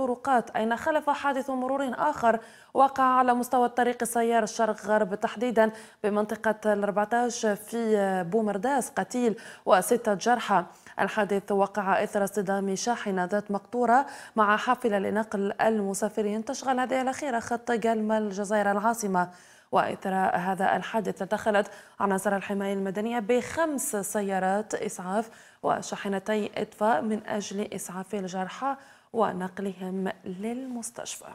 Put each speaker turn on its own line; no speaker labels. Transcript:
الطرقات أين خلف حادث مرور آخر وقع على مستوى الطريق السيار الشرق غرب تحديدا بمنطقة 14 في بومرداس قتيل وستة جرحى الحادث وقع إثر اصطدام شاحنة ذات مقطورة مع حافلة لنقل المسافرين تشغل هذه الأخيرة خط جلمة الجزائر العاصمة وإثر هذا الحادث تدخلت عناصر الحماية المدنية بخمس سيارات إسعاف وشاحنتي إطفاء من أجل إسعاف الجرحى ونقلهم للمستشفى